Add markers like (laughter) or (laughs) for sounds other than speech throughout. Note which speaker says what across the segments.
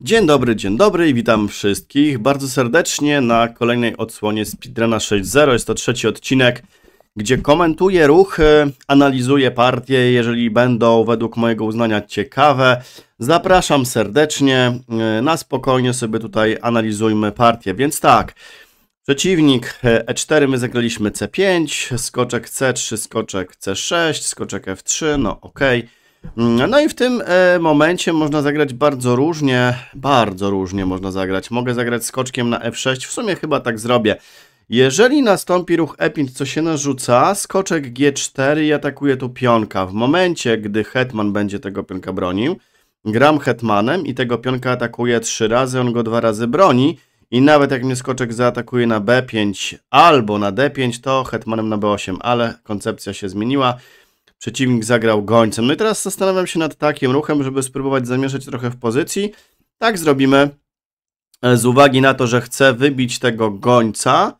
Speaker 1: Dzień dobry, dzień dobry i witam wszystkich bardzo serdecznie na kolejnej odsłonie Speedruna 6.0. Jest to trzeci odcinek, gdzie komentuję ruchy, analizuję partie, jeżeli będą według mojego uznania ciekawe. Zapraszam serdecznie, e, na spokojnie sobie tutaj analizujmy partię. Więc tak, przeciwnik E4, e my zagraliśmy C5, skoczek C3, skoczek C6, skoczek F3, no okej. Okay. No i w tym e, momencie można zagrać bardzo różnie, bardzo różnie można zagrać. Mogę zagrać skoczkiem na f6, w sumie chyba tak zrobię. Jeżeli nastąpi ruch e5, co się narzuca, skoczek g4 i atakuje tu pionka. W momencie, gdy hetman będzie tego pionka bronił, gram hetmanem i tego pionka atakuje trzy razy, on go dwa razy broni i nawet jak mnie skoczek zaatakuje na b5 albo na d5, to hetmanem na b8, ale koncepcja się zmieniła przeciwnik zagrał gońcem. No i teraz zastanawiam się nad takim ruchem, żeby spróbować zamieszać trochę w pozycji. Tak zrobimy e, z uwagi na to, że chcę wybić tego gońca,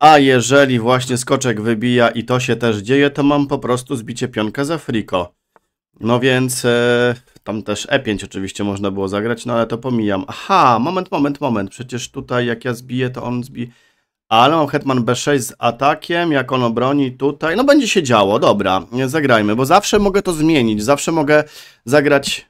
Speaker 1: a jeżeli właśnie skoczek wybija i to się też dzieje, to mam po prostu zbicie pionka za friko. No więc e, tam też E5 oczywiście można było zagrać, no ale to pomijam. Aha, moment, moment, moment. Przecież tutaj jak ja zbiję, to on zbije... Ale mam Hetman B6 z atakiem, jak ono broni tutaj. No będzie się działo, dobra, zagrajmy, bo zawsze mogę to zmienić, zawsze mogę zagrać...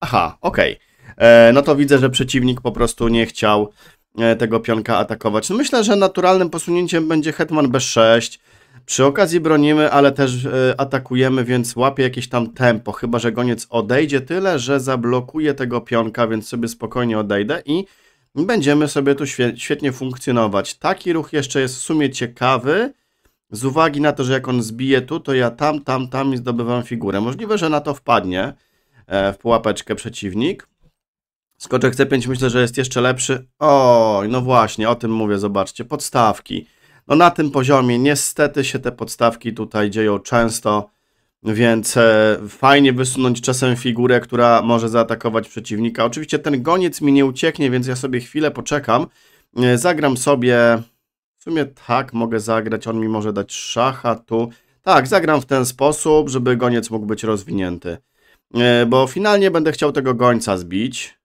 Speaker 1: Aha, okej. Okay. E, no to widzę, że przeciwnik po prostu nie chciał e, tego pionka atakować. No myślę, że naturalnym posunięciem będzie Hetman B6. Przy okazji bronimy, ale też e, atakujemy, więc łapie jakieś tam tempo. Chyba, że goniec odejdzie tyle, że zablokuje tego pionka, więc sobie spokojnie odejdę i będziemy sobie tu świetnie funkcjonować. Taki ruch jeszcze jest w sumie ciekawy, z uwagi na to, że jak on zbije tu, to ja tam, tam, tam i zdobywam figurę. Możliwe, że na to wpadnie e, w pułapeczkę przeciwnik. Skoczek C5 myślę, że jest jeszcze lepszy. Oj, no właśnie, o tym mówię, zobaczcie, podstawki. No na tym poziomie niestety się te podstawki tutaj dzieją często. Więc e, fajnie wysunąć czasem figurę, która może zaatakować przeciwnika. Oczywiście ten goniec mi nie ucieknie, więc ja sobie chwilę poczekam. E, zagram sobie... W sumie tak mogę zagrać, on mi może dać szacha tu. Tak, zagram w ten sposób, żeby goniec mógł być rozwinięty. E, bo finalnie będę chciał tego gońca zbić.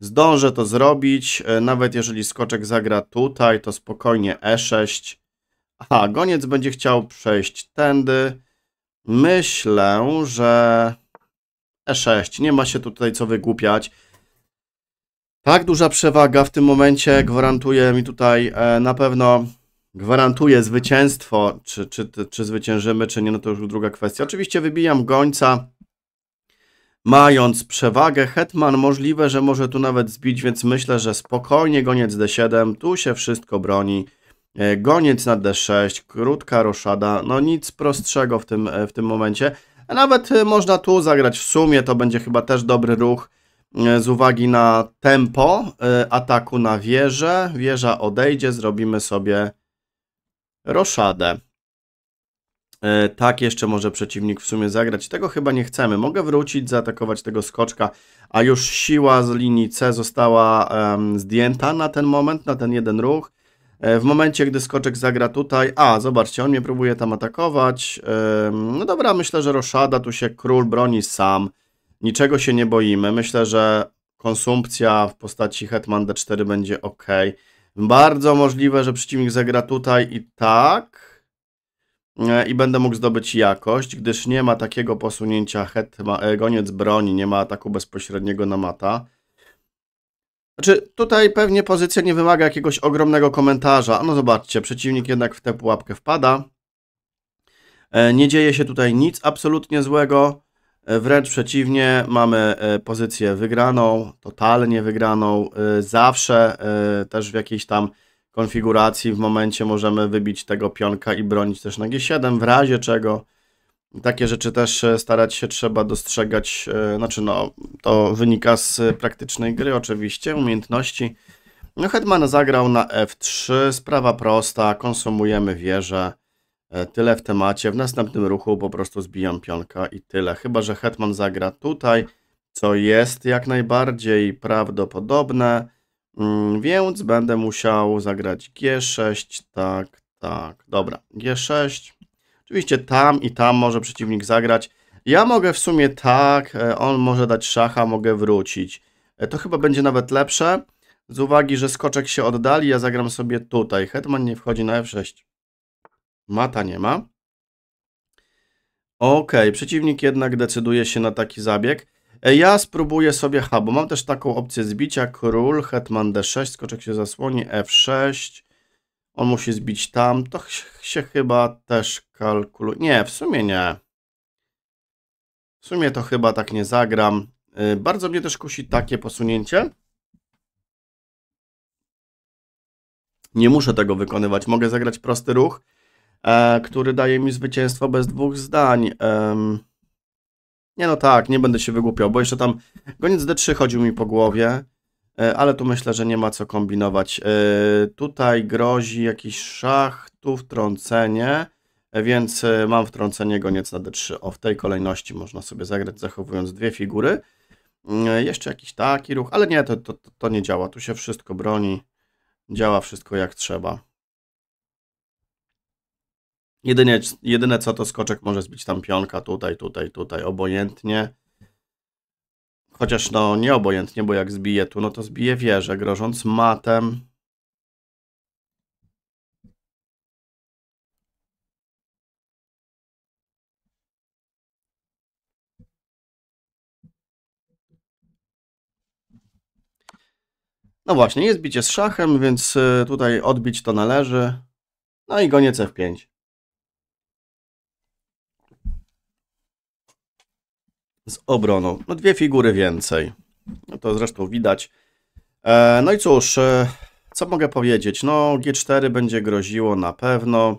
Speaker 1: Zdążę to zrobić, nawet jeżeli skoczek zagra tutaj, to spokojnie E6. Aha, goniec będzie chciał przejść tędy. Myślę, że E6. Nie ma się tutaj co wygłupiać. Tak duża przewaga w tym momencie gwarantuje mi tutaj e, na pewno gwarantuje zwycięstwo. Czy, czy, czy zwyciężymy, czy nie, no to już druga kwestia. Oczywiście wybijam gońca. Mając przewagę, Hetman możliwe, że może tu nawet zbić, więc myślę, że spokojnie goniec D7. Tu się wszystko broni. E, goniec na D6, krótka roszada, no nic prostszego w tym, e, w tym momencie. A e, nawet można tu zagrać w sumie, to będzie chyba też dobry ruch z uwagi na tempo ataku na wieżę. Wieża odejdzie, zrobimy sobie roszadę. Tak jeszcze może przeciwnik w sumie zagrać. Tego chyba nie chcemy. Mogę wrócić, zaatakować tego skoczka, a już siła z linii C została zdjęta na ten moment, na ten jeden ruch. E, w momencie, gdy skoczek zagra tutaj, a zobaczcie, on mnie próbuje tam atakować. No dobra, myślę, że roszada, tu się król broni sam. Niczego się nie boimy. Myślę, że konsumpcja w postaci hetman d4 będzie ok. Bardzo możliwe, że przeciwnik zagra tutaj i tak. E, I będę mógł zdobyć jakość, gdyż nie ma takiego posunięcia hetma, e, goniec broni, nie ma ataku bezpośredniego na mata. Znaczy, tutaj pewnie pozycja nie wymaga jakiegoś ogromnego komentarza. No zobaczcie, przeciwnik jednak w tę pułapkę wpada. E, nie dzieje się tutaj nic absolutnie złego. E, wręcz przeciwnie, mamy e, pozycję wygraną, totalnie wygraną. Zawsze też w jakiejś tam konfiguracji w momencie możemy wybić tego pionka i bronić też na G7, w razie czego takie rzeczy też e, starać się trzeba dostrzegać, e, znaczy no, to wynika z praktycznej gry oczywiście, umiejętności. No Hetman zagrał na F3, sprawa prosta, konsumujemy wieżę, e, tyle w temacie. W następnym ruchu po prostu zbijam pionka i tyle. Chyba, że Hetman zagra tutaj, co jest jak najbardziej prawdopodobne, mm, więc będę musiał zagrać G6, tak, tak, dobra, G6. Oczywiście tam i tam może przeciwnik zagrać. Ja mogę w sumie tak, e, on może dać szacha, mogę wrócić. E, to chyba będzie nawet lepsze, z uwagi, że skoczek się oddali, ja zagram sobie tutaj. Hetman nie wchodzi na f6. Mata nie ma. Ok, przeciwnik jednak decyduje się na taki zabieg. E, ja spróbuję sobie H, bo mam też taką opcję zbicia. Król, hetman d6, skoczek się zasłoni, f6. On musi zbić tam. To się chyba też kalkuluje. Nie, w sumie nie. W sumie to chyba tak nie zagram. Y, bardzo mnie też kusi takie posunięcie. Nie muszę tego wykonywać. Mogę zagrać prosty ruch, e, który daje mi zwycięstwo bez dwóch zdań. nie no tak, nie będę się wygłupiał, bo jeszcze tam goniec D3 chodził mi po głowie. E, ale tu myślę, że nie ma co kombinować. E, tutaj grozi jakiś szach, tu wtrącenie, e, więc mam wtrącenie goniec na d3. O, w tej kolejności można sobie zagrać, zachowując dwie figury. Mm, jeszcze jakiś taki ruch, ale nie, to, to, to nie działa. Tu się wszystko broni, działa wszystko jak trzeba. Jedynie, jedyne co to skoczek może zbić tam pionka tutaj, tutaj, tutaj, obojętnie. Chociaż no nieobojętnie, bo jak zbije tu, no to zbije wieżę, grożąc matem. No właśnie, jest bicie z szachem, więc y, tutaj odbić to należy. No i goniec F5. z obroną. No dwie figury więcej. No to zresztą widać. E, no i cóż, e, co mogę powiedzieć? No G4 będzie groziło na pewno.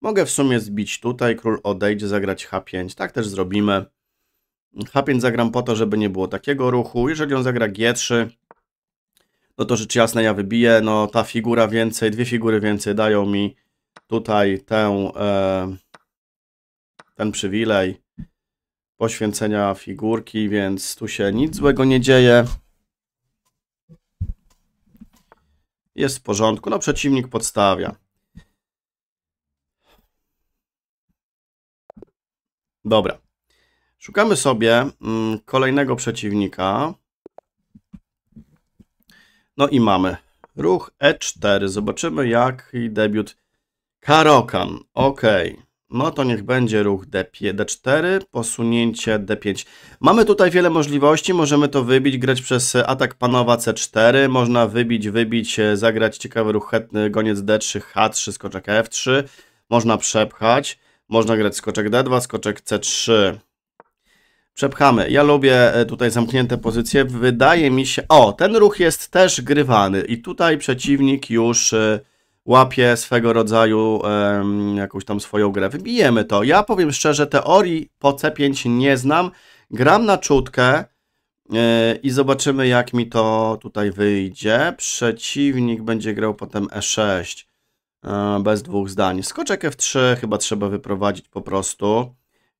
Speaker 1: Mogę w sumie zbić tutaj, król odejdzie, zagrać H5. Tak też zrobimy. H5 zagram po to, żeby nie było takiego ruchu. Jeżeli on zagra G3, no to rzecz jasna ja wybiję. No ta figura więcej, dwie figury więcej dają mi tutaj tę, e, ten przywilej poświęcenia figurki, więc tu się nic złego nie dzieje. Jest w porządku, no przeciwnik podstawia. Dobra. Szukamy sobie mm, kolejnego przeciwnika. No i mamy ruch E4. Zobaczymy, jaki debiut Karokan. Ok. No to niech będzie ruch D5, D4, posunięcie D5. Mamy tutaj wiele możliwości, możemy to wybić, grać przez atak panowa C4, można wybić, wybić, zagrać ciekawy ruch chetny, goniec D3, H3, skoczek F3, można przepchać, można grać skoczek D2, skoczek C3. Przepchamy. Ja lubię e, tutaj zamknięte pozycje, wydaje mi się... O, ten ruch jest też grywany i tutaj przeciwnik już e, łapie swego rodzaju um, jakąś tam swoją grę. Wybijemy to. Ja powiem szczerze, teorii po C5 nie znam. Gram na czutkę yy, i zobaczymy jak mi to tutaj wyjdzie. Przeciwnik będzie grał potem E6 yy, e, bez dwóch zdań. Skoczek F3 chyba trzeba wyprowadzić po prostu.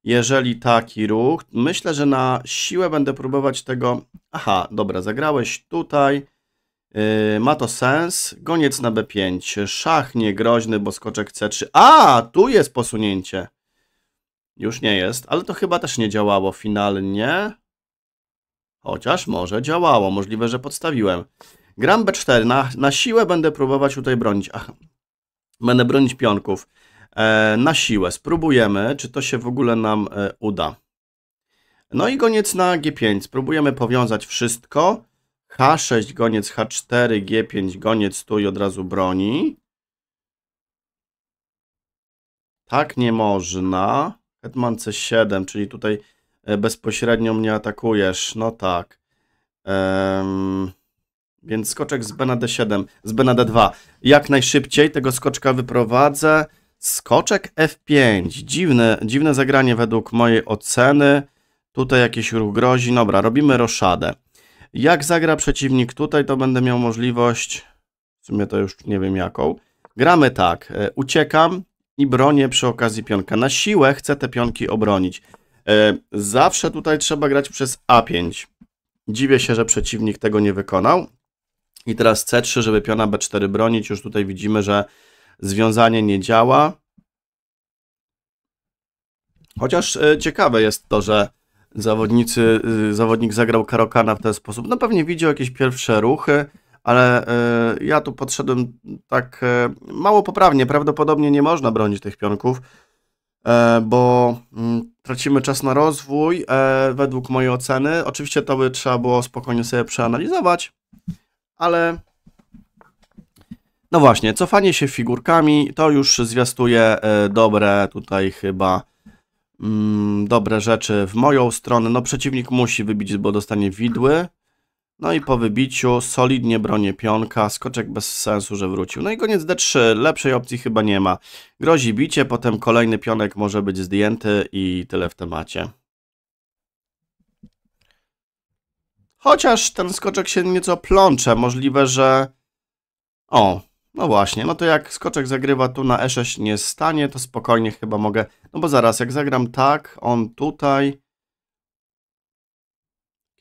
Speaker 1: Jeżeli taki ruch, myślę, że na siłę będę próbować tego... Aha, dobra, zagrałeś tutaj Y, ma to sens. Goniec na B5. Szach niegroźny, bo skoczek C3. A, tu jest posunięcie. Już nie jest, ale to chyba też nie działało finalnie. Chociaż może działało, możliwe, że podstawiłem. Gram B4, na, na siłę będę próbować tutaj bronić. Ach, będę bronić pionków. E, na siłę, spróbujemy, czy to się w ogóle nam e, uda. No i goniec na G5, spróbujemy powiązać wszystko. H6, goniec H4, G5, goniec tu i od razu broni. Tak nie można. Hetman C7, czyli tutaj e, bezpośrednio mnie atakujesz. No tak. Um, więc skoczek z B na D7, z B na D2. Jak najszybciej tego skoczka wyprowadzę. Skoczek F5. Dziwne, dziwne zagranie według mojej oceny. Tutaj jakiś ruch grozi. Dobra, robimy roszadę. Jak zagra przeciwnik tutaj, to będę miał możliwość, w sumie to już nie wiem jaką. Gramy tak, e, uciekam i bronię przy okazji pionka. Na siłę chcę te pionki obronić. E, zawsze tutaj trzeba grać przez A5. Dziwię się, że przeciwnik tego nie wykonał. I teraz C3, żeby piona B4 bronić. Już tutaj widzimy, że związanie nie działa. Chociaż e, ciekawe jest to, że zawodnicy, y, zawodnik zagrał Karokana w ten sposób. No pewnie widział jakieś pierwsze ruchy, ale y, ja tu podszedłem tak y, mało poprawnie. Prawdopodobnie nie można bronić tych pionków, bo mm, tracimy czas na rozwój według mojej oceny. Oczywiście to by trzeba było spokojnie sobie przeanalizować, ale no właśnie, cofanie się figurkami to już zwiastuje dobre tutaj chyba mm, dobre rzeczy w moją stronę. No przeciwnik musi wybić, bo dostanie widły. No i po wybiciu solidnie bronię pionka, skoczek bez sensu, że wrócił. No i koniec D3, lepszej opcji chyba nie ma. Grozi bicie, potem kolejny pionek może być zdjęty i tyle w temacie. Chociaż ten skoczek się nieco plącze, możliwe, że... O, no właśnie, no to jak skoczek zagrywa tu na e6 nie stanie, to spokojnie chyba mogę... No bo zaraz, jak zagram tak, on tutaj...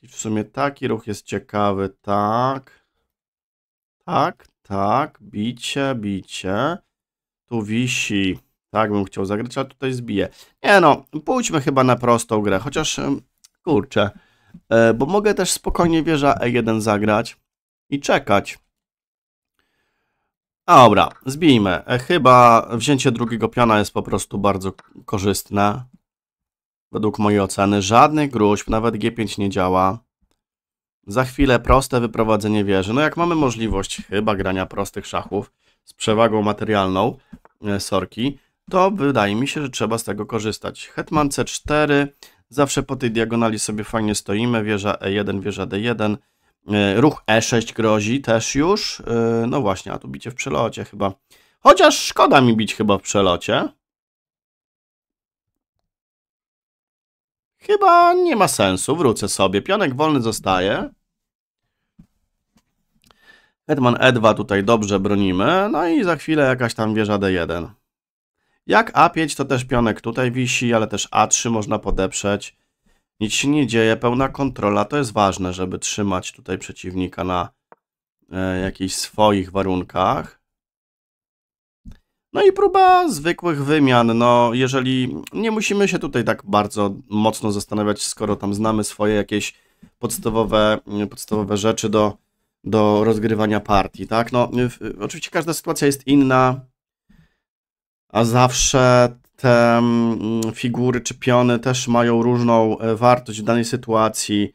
Speaker 1: I w sumie taki ruch jest ciekawy, tak... Tak, tak, bicie, bicie... Tu wisi... Tak bym chciał zagrać, ale tutaj zbiję. Nie no, pójdźmy chyba na prostą grę, chociaż... Kurczę... E, bo mogę też spokojnie wieża E1 zagrać i czekać. Dobra, zbijmy. E, chyba wzięcie drugiego piana jest po prostu bardzo korzystne. Według mojej oceny żadnych gruźb, nawet G5 nie działa. Za chwilę proste wyprowadzenie wieży. No jak mamy możliwość chyba grania prostych szachów z przewagą materialną e, sorki, to wydaje mi się, że trzeba z tego korzystać. Hetman C4, zawsze po tej diagonali sobie fajnie stoimy, wieża E1, wieża D1, E, ruch E6 grozi też już. E, no właśnie, a tu bicie w przelocie chyba. Chociaż szkoda mi bić chyba w przelocie. Chyba nie ma sensu, wrócę sobie. Pionek wolny zostaje. Hetman E2 tutaj dobrze bronimy. No i za chwilę jakaś tam wieża D1. Jak A5 to też pionek tutaj wisi, ale też A3 można podeprzeć. Nic się nie dzieje, pełna kontrola. To jest ważne, żeby trzymać tutaj przeciwnika na e, jakichś swoich warunkach. No i próba zwykłych wymian. No, jeżeli nie musimy się tutaj tak bardzo mocno zastanawiać, skoro tam znamy swoje jakieś podstawowe, mm, podstawowe rzeczy do, do rozgrywania partii, tak? No, w, oczywiście każda sytuacja jest inna, a zawsze te mm, figury czy piony też mają różną e, wartość w danej sytuacji.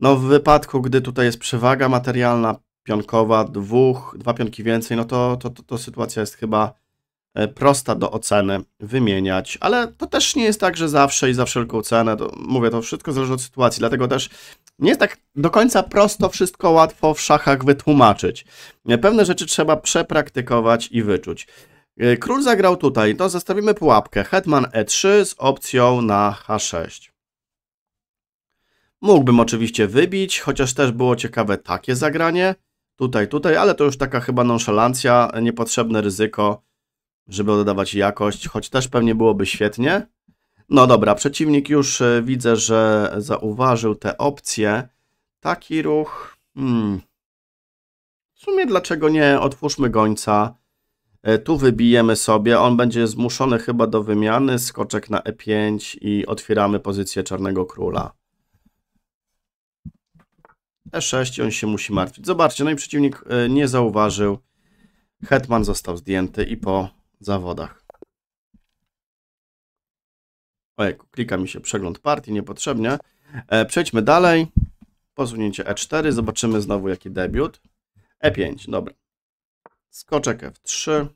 Speaker 1: No w wypadku, gdy tutaj jest przewaga materialna pionkowa, dwóch, dwa pionki więcej, no to, to, to, to sytuacja jest chyba e, prosta do oceny, wymieniać, ale to też nie jest tak, że zawsze i za wszelką cenę, to, mówię, to wszystko zależy od sytuacji, dlatego też nie jest tak do końca prosto wszystko łatwo w szachach wytłumaczyć. E, pewne rzeczy trzeba przepraktykować i wyczuć. E, król zagrał tutaj, to zostawimy pułapkę. Hetman e3 z opcją na h6. Mógłbym oczywiście wybić, chociaż też było ciekawe takie zagranie. Tutaj, tutaj, ale to już taka chyba nonszalancja, niepotrzebne ryzyko, żeby dodawać jakość, choć też pewnie byłoby świetnie. No dobra, przeciwnik już e, widzę, że zauważył te opcje. Taki ruch... Hmm. W sumie dlaczego nie? Otwórzmy gońca. E, tu wybijemy sobie, on będzie zmuszony chyba do wymiany, skoczek na e5 i otwieramy pozycję czarnego króla. e6 i on się musi martwić. Zobaczcie, no i przeciwnik e, nie zauważył. Hetman został zdjęty i po zawodach. Ojej, klika mi się przegląd partii niepotrzebnie. E, przejdźmy dalej. Posunięcie e4, zobaczymy znowu jaki debiut. e5, dobra skoczek F3,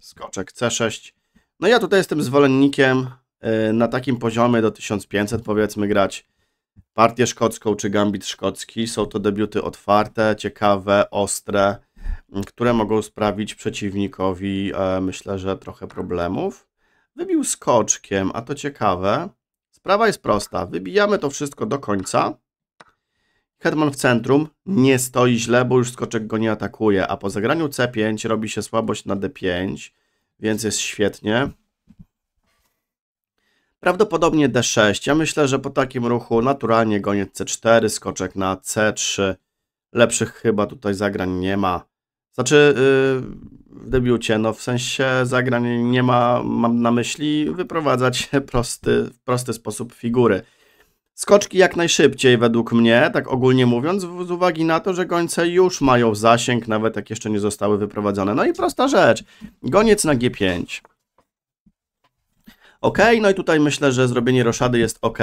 Speaker 1: skoczek C6. No ja tutaj jestem zwolennikiem e, na takim poziomie do 1500 powiedzmy grać partię szkocką czy gambit szkocki. Są to debiuty otwarte, ciekawe, ostre, które mogą sprawić przeciwnikowi e, myślę, że trochę problemów. Wybił skoczkiem, a to ciekawe. Sprawa jest prosta. Wybijamy to wszystko do końca Hetman w centrum nie stoi źle, bo już skoczek go nie atakuje, a po zagraniu C5 robi się słabość na D5, więc jest świetnie. Prawdopodobnie D6. Ja myślę, że po takim ruchu naturalnie goniec C4, skoczek na C3. Lepszych chyba tutaj zagrań nie ma. Znaczy yy, w debiucie, no w sensie zagrań nie ma, mam na myśli wyprowadzać prosty, w prosty sposób figury. Skoczki jak najszybciej według mnie, tak ogólnie mówiąc, z uwagi na to, że gońce już mają zasięg, nawet jak jeszcze nie zostały wyprowadzone. No i prosta rzecz, goniec na G5. Ok, no i tutaj myślę, że zrobienie roszady jest ok.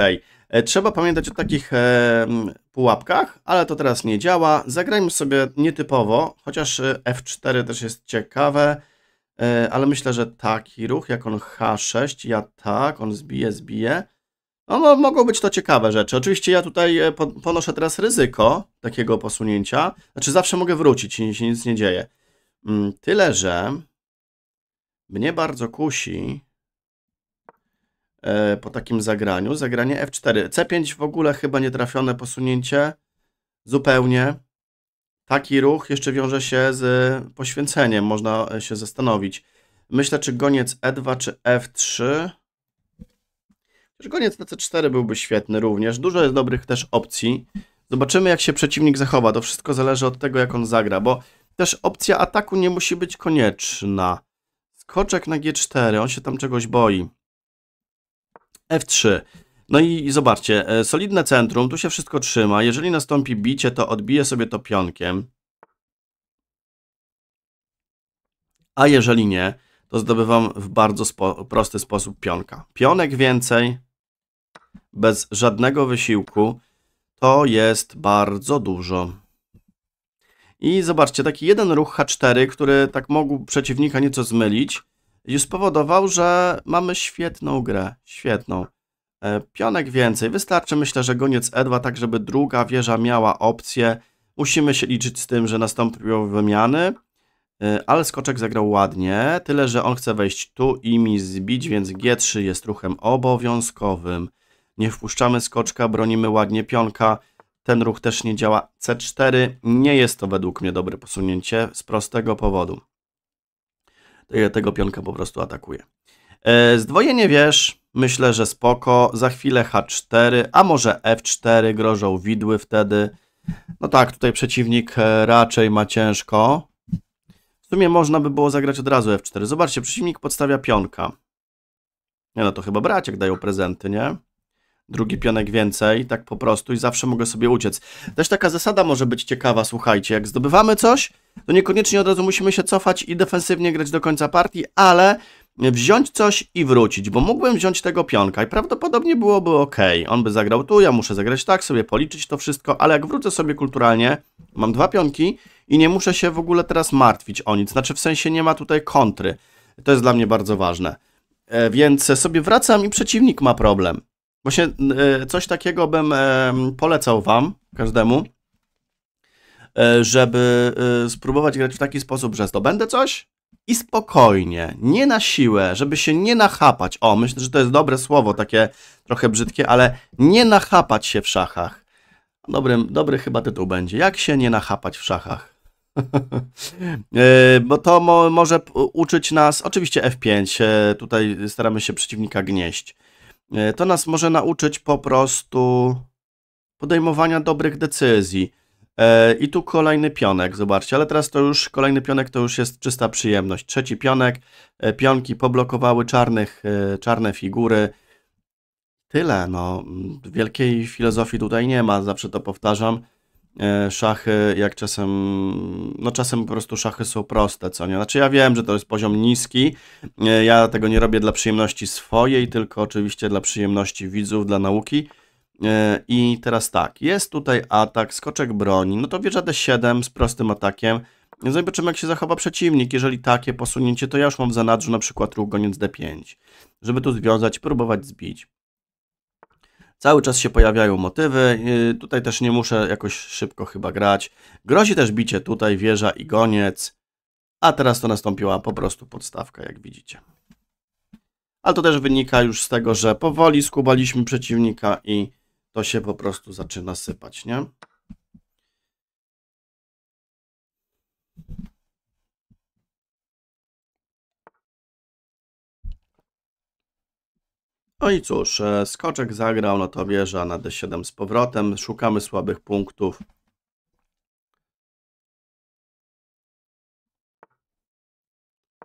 Speaker 1: E, trzeba pamiętać o takich e, pułapkach, ale to teraz nie działa. Zagrajmy sobie nietypowo, chociaż e, F4 też jest ciekawe, e, ale myślę, że taki ruch, jak on H6, ja tak, on zbije, zbije. No, mogą być to ciekawe rzeczy. Oczywiście ja tutaj e, ponoszę teraz ryzyko takiego posunięcia. Znaczy zawsze mogę wrócić i się nic nie dzieje. Mm, tyle, że mnie bardzo kusi e, po takim zagraniu. Zagranie F4. C5 w ogóle chyba nietrafione posunięcie. Zupełnie. Taki ruch jeszcze wiąże się z poświęceniem. Można e, się zastanowić. Myślę, czy goniec E2 czy F3 też goniec na C4 byłby świetny również. Dużo jest dobrych też opcji. Zobaczymy, jak się przeciwnik zachowa. To wszystko zależy od tego, jak on zagra, bo też opcja ataku nie musi być konieczna. Skoczek na G4, on się tam czegoś boi. F3. No i zobaczcie, e, solidne centrum, tu się wszystko trzyma. Jeżeli nastąpi bicie, to odbije sobie to pionkiem. A jeżeli nie, to zdobywam w bardzo prosty sposób pionka. Pionek więcej, bez żadnego wysiłku, to jest bardzo dużo. I zobaczcie, taki jeden ruch H4, który tak mógł przeciwnika nieco zmylić, już spowodował, że mamy świetną grę. Świetną. E, pionek więcej. Wystarczy, myślę, że goniec E2, tak żeby druga wieża miała opcję. Musimy się liczyć z tym, że nastąpią wymiany, e, ale skoczek zagrał ładnie, tyle że on chce wejść tu i mi zbić, więc G3 jest ruchem obowiązkowym nie wpuszczamy skoczka, bronimy ładnie pionka, ten ruch też nie działa. C4 nie jest to według mnie dobre posunięcie z prostego powodu. Tego pionka po prostu atakuje. Zdwojenie wiesz? myślę, że spoko. Za chwilę H4, a może F4, grożą widły wtedy. No tak, tutaj przeciwnik e, raczej ma ciężko. W sumie można by było zagrać od razu F4. Zobaczcie, przeciwnik podstawia pionka. Nie no, to chyba braciak dają prezenty, nie? drugi pionek więcej, tak po prostu i zawsze mogę sobie uciec. Też taka zasada może być ciekawa, słuchajcie, jak zdobywamy coś, to niekoniecznie od razu musimy się cofać i defensywnie grać do końca partii, ale wziąć coś i wrócić, bo mógłbym wziąć tego pionka i prawdopodobnie byłoby ok. On by zagrał tu, ja muszę zagrać tak, sobie policzyć to wszystko, ale jak wrócę sobie kulturalnie, mam dwa pionki i nie muszę się w ogóle teraz martwić o nic, znaczy w sensie nie ma tutaj kontry. To jest dla mnie bardzo ważne. E, więc sobie wracam i przeciwnik ma problem. Właśnie coś takiego bym e, polecał wam, każdemu, e, żeby e, spróbować grać w taki sposób, że zdobędę coś i spokojnie, nie na siłę, żeby się nie nachapać. O, myślę, że to jest dobre słowo, takie trochę brzydkie, ale nie nachapać się w szachach. Dobry, dobry chyba tytuł będzie. Jak się nie nachapać w szachach? (laughs) bo to mo może uczyć nas, oczywiście F5, tutaj staramy się przeciwnika gnieść E, to nas może nauczyć po prostu podejmowania dobrych decyzji. E, I tu kolejny pionek, zobaczcie, ale teraz to już kolejny pionek to już jest czysta przyjemność. Trzeci pionek, e, pionki poblokowały czarnych, czarne figury. Tyle, no, wielkiej filozofii tutaj nie ma, zawsze to powtarzam. E, szachy, jak czasem, no czasem po prostu szachy są proste, co nie? Znaczy ja wiem, że to jest poziom niski, e, ja tego nie robię dla przyjemności swojej, tylko oczywiście dla przyjemności widzów, dla nauki. E, I teraz tak, jest tutaj atak, skoczek broni, no to wieża D7 z prostym atakiem. No zobaczymy jak się zachowa przeciwnik, jeżeli takie posunięcie, to ja już mam w zanadrzu na przykład ruch goniec D5, żeby tu związać, próbować zbić. Cały czas się pojawiają motywy, y, tutaj też nie muszę jakoś szybko chyba grać. Grozi też bicie tutaj, wieża i goniec, a teraz to nastąpiła po prostu podstawka, jak widzicie. Ale to też wynika już z tego, że powoli skubaliśmy przeciwnika i to się po prostu zaczyna sypać, nie? No i cóż, e, skoczek zagrał, no to wieża na d7 z powrotem. Szukamy słabych punktów.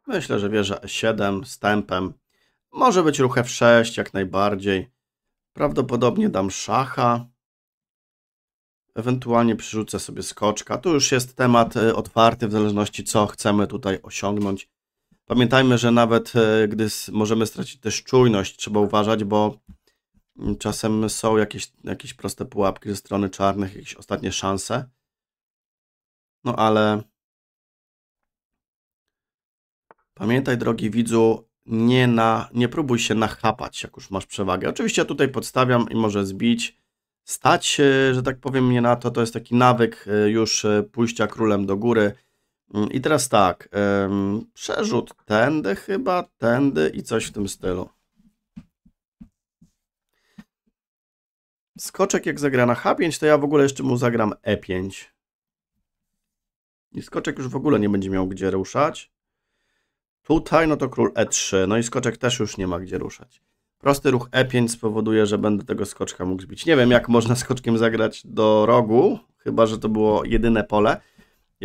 Speaker 1: Myślę, że wieża e7 z tempem. Może być ruch f6 jak najbardziej. Prawdopodobnie dam szacha. Ewentualnie przerzucę sobie skoczka. Tu już jest temat e, otwarty w zależności co chcemy tutaj osiągnąć Pamiętajmy, że nawet e, gdy możemy stracić też czujność, trzeba uważać, bo mm, czasem są jakieś, jakieś proste pułapki ze strony czarnych, jakieś ostatnie szanse. No ale pamiętaj, drogi widzu, nie, na, nie próbuj się nachapać, jak już masz przewagę. Oczywiście ja tutaj podstawiam i może zbić. Stać, że tak powiem, nie na to, to jest taki nawyk e, już e, pójścia królem do góry. Mm, I teraz tak, przerzut tędy chyba, tędy i coś w tym stylu. Skoczek jak zagra na H5, to ja w ogóle jeszcze mu zagram E5. I skoczek już w ogóle nie będzie miał gdzie ruszać. Tutaj no to król E3, no i skoczek też już nie ma gdzie ruszać. Prosty ruch E5 spowoduje, że będę tego skoczka mógł zbić. Nie wiem jak można skoczkiem zagrać do rogu, chyba że to było jedyne pole.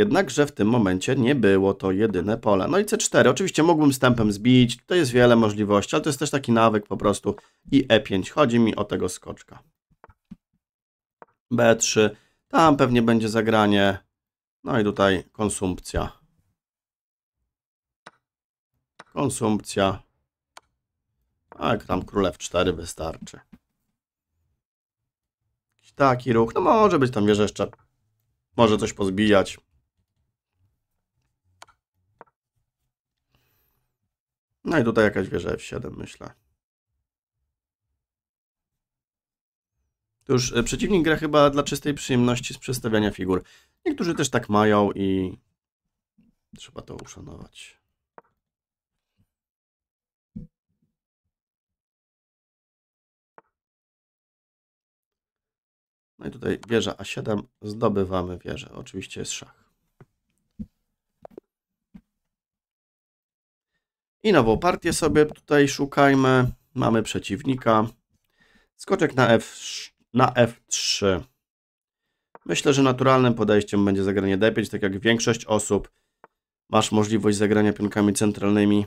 Speaker 1: Jednakże w tym momencie nie było to jedyne pole. No i C4. Oczywiście mógłbym stępem zbić, tutaj jest wiele możliwości, ale to jest też taki nawyk po prostu. I E5. Chodzi mi o tego skoczka. B3. Tam pewnie będzie zagranie. No i tutaj konsumpcja. Konsumpcja. Tak, tam królew 4 wystarczy. taki ruch. No może być tam wieża jeszcze. Może coś pozbijać. No i tutaj jakaś wieża F7, myślę. To już e, przeciwnik gra chyba dla czystej przyjemności z przestawiania figur. Niektórzy też tak mają i trzeba to uszanować. No i tutaj wieża A7, zdobywamy wieżę. Oczywiście jest szach. I nową partię sobie tutaj szukajmy. Mamy przeciwnika. Skoczek na, F, na F3. Myślę, że naturalnym podejściem będzie zagranie D5, tak jak większość osób masz możliwość zagrania pionkami centralnymi,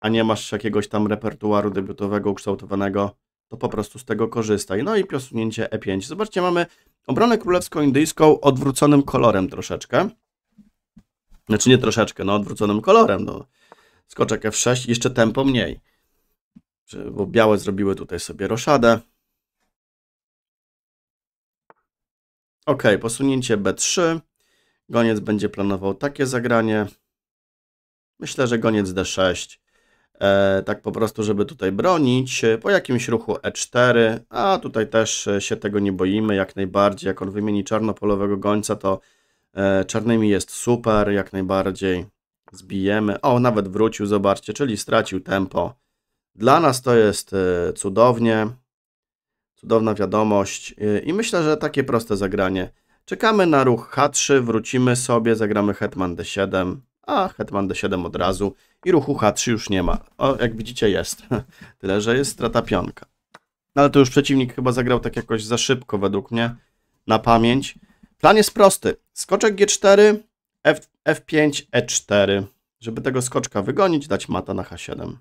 Speaker 1: a nie masz jakiegoś tam repertuaru debiutowego ukształtowanego, to po prostu z tego korzystaj. No i piosunięcie E5. Zobaczcie, mamy obronę królewsko-indyjską odwróconym kolorem troszeczkę. Znaczy nie troszeczkę, no odwróconym kolorem. No skoczek f6, jeszcze tempo mniej. Bo białe zrobiły tutaj sobie roszadę. Ok, posunięcie b3. Goniec będzie planował takie zagranie. Myślę, że goniec d6. E, tak po prostu, żeby tutaj bronić. E, po jakimś ruchu e4, a tutaj też e, się tego nie boimy jak najbardziej. Jak on wymieni czarnopolowego gońca, to e, czarnymi jest super jak najbardziej. Zbijemy. O, nawet wrócił, zobaczcie, czyli stracił tempo. Dla nas to jest e, cudownie. Cudowna wiadomość. E, I myślę, że takie proste zagranie. Czekamy na ruch H3, wrócimy sobie, zagramy Hetman D7, a Hetman D7 od razu i ruchu H3 już nie ma. O, jak widzicie jest. (laughs) Tyle, że jest strata pionka. No ale to już przeciwnik chyba zagrał tak jakoś za szybko według mnie, na pamięć. Plan jest prosty. Skoczek G4, F, F5, E4. Żeby tego skoczka wygonić, dać mata na H7.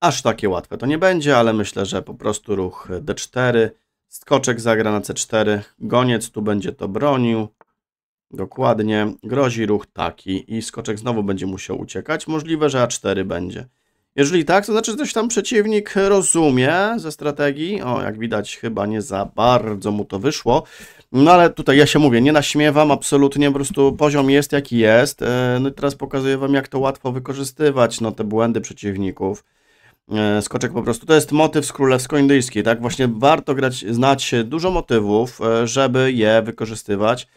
Speaker 1: Aż takie łatwe to nie będzie, ale myślę, że po prostu ruch D4. Skoczek zagra na C4. Goniec tu będzie to bronił. Dokładnie. Grozi ruch taki i skoczek znowu będzie musiał uciekać. Możliwe, że A4 będzie. Jeżeli tak, to znaczy, że coś tam przeciwnik rozumie ze strategii. O, jak widać, chyba nie za bardzo mu to wyszło. No ale tutaj ja się mówię, nie naśmiewam absolutnie, po prostu poziom jest jaki jest. E, no i teraz pokazuję Wam, jak to łatwo wykorzystywać, no te błędy przeciwników. E, skoczek po prostu, to jest motyw z królewsko-indyjski, tak? Właśnie warto grać, znać dużo motywów, e, żeby je wykorzystywać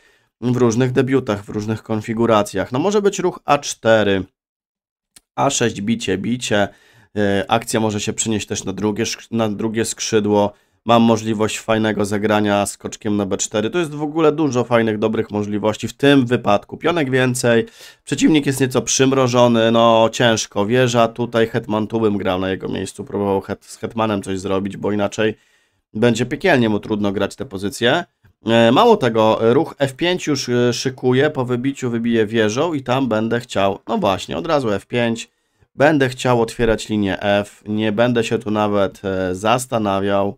Speaker 1: w różnych debiutach, w różnych konfiguracjach. No może być ruch A4, a6, bicie, bicie. Y, akcja może się przenieść też na drugie, na drugie skrzydło. Mam możliwość fajnego zagrania skoczkiem na B4. To jest w ogóle dużo fajnych, dobrych możliwości. W tym wypadku pionek więcej. Przeciwnik jest nieco przymrożony. No ciężko. Wieża tutaj Hetman tu bym grał na jego miejscu. Próbował het, z Hetmanem coś zrobić, bo inaczej będzie piekielnie mu trudno grać te pozycje. E, mało tego, ruch F5 już e, szykuję, po wybiciu wybiję wieżą i tam będę chciał, no właśnie, od razu F5, będę chciał otwierać linię F, nie będę się tu nawet e, zastanawiał.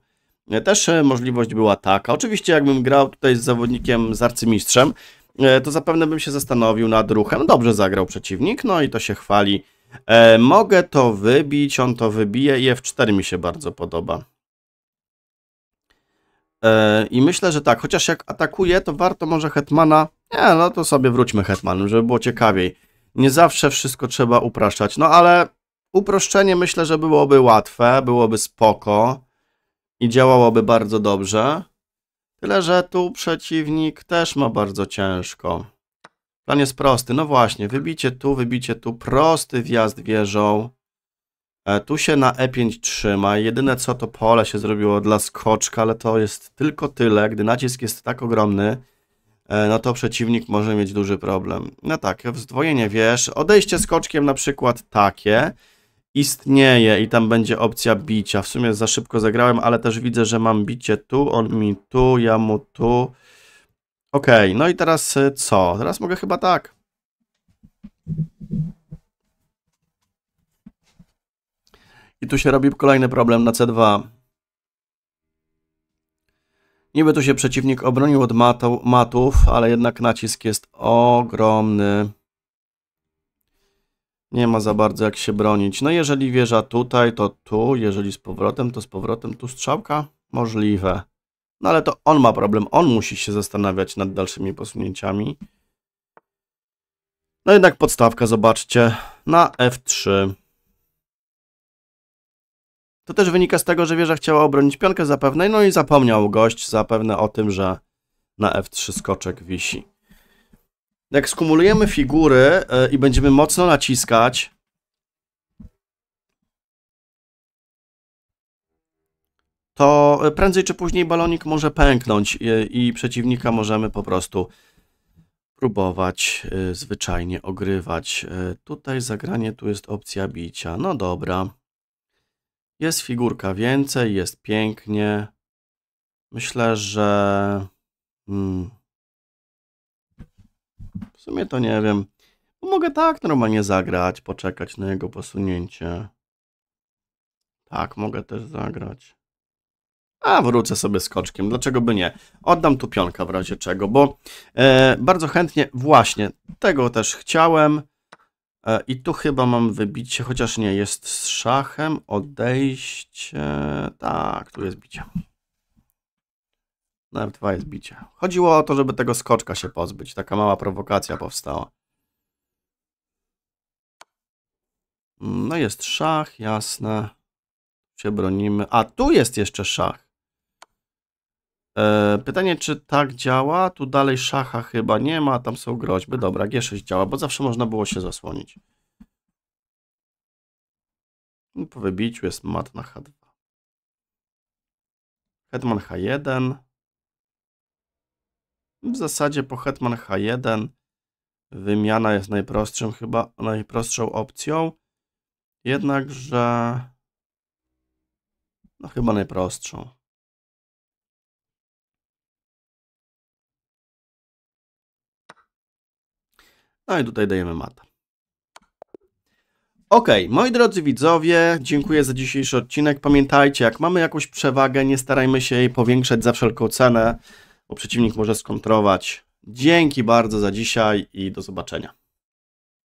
Speaker 1: Też możliwość była taka. Oczywiście jakbym grał tutaj z zawodnikiem, z arcymistrzem, to zapewne bym się zastanowił nad ruchem. Dobrze zagrał przeciwnik, no i to się chwali. Mogę to wybić, on to wybije i F4 mi się bardzo podoba. E, I myślę, że tak, chociaż jak atakuje, to warto może Hetmana. Nie, no to sobie wróćmy Hetmanem, żeby było ciekawiej. Nie zawsze wszystko trzeba upraszczać, no ale uproszczenie myślę, że byłoby łatwe, byłoby spoko i działałoby bardzo dobrze. Tyle, że tu przeciwnik też ma bardzo ciężko. Plan jest prosty, no właśnie, wybicie tu, wybicie tu, prosty wjazd wieżą. E, tu się na E5 trzyma. Jedyne co to pole się zrobiło dla skoczka, ale to jest tylko tyle. Gdy nacisk jest tak ogromny, e, no to przeciwnik może mieć duży problem. No tak, wzdwojenie wiesz. Odejście skoczkiem na przykład takie istnieje i tam będzie opcja bicia. W sumie za szybko zagrałem, ale też widzę, że mam bicie tu, on mi tu, ja mu tu. Okej, okay, no i teraz e, co? Teraz mogę chyba tak. I tu się robi kolejny problem na C2. Niby tu się przeciwnik obronił od matu, matów, ale jednak nacisk jest ogromny. Nie ma za bardzo jak się bronić. No jeżeli wieża tutaj, to tu. Jeżeli z powrotem, to z powrotem. Tu strzałka? Możliwe. No ale to on ma problem. On musi się zastanawiać nad dalszymi posunięciami. No jednak podstawka, zobaczcie, na F3. To też wynika z tego, że wieża chciała obronić pionkę zapewne, no i zapomniał gość zapewne o tym, że na F3 skoczek wisi. Jak skumulujemy figury e, i będziemy mocno naciskać, to e, prędzej czy później balonik może pęknąć e, i przeciwnika możemy po prostu próbować zwyczajnie ogrywać. Tutaj zagranie, tu jest opcja bicia. No dobra. Jest figurka więcej, jest pięknie. Myślę, że. Hmm. W sumie to nie wiem. No, mogę tak normalnie zagrać, poczekać na jego posunięcie. Tak, mogę też zagrać. A wrócę sobie skoczkiem, dlaczego by nie? Oddam tu pionka w razie czego, bo e, bardzo chętnie, właśnie tego też chciałem. E, I tu chyba mam wybicie, chociaż nie, jest z szachem, odejście, tak, tu jest bicie. Na F2 jest bicie. Chodziło o to, żeby tego skoczka się pozbyć, taka mała prowokacja powstała. No jest szach, jasne. Się bronimy. A tu jest jeszcze szach. E, pytanie, czy tak działa? Tu dalej szacha chyba nie ma, tam są groźby. Dobra, G6 działa, bo zawsze można było się zasłonić. Po wybiciu jest mat na H2. Hetman H1. W zasadzie po Hetman H1 wymiana jest najprostszą, chyba najprostszą opcją. Jednakże... No chyba najprostszą. No i tutaj dajemy mata. Ok, moi drodzy widzowie, dziękuję za dzisiejszy odcinek. Pamiętajcie, jak mamy jakąś przewagę, nie starajmy się jej powiększać za wszelką cenę, bo przeciwnik może skontrować. Dzięki bardzo za dzisiaj i do zobaczenia.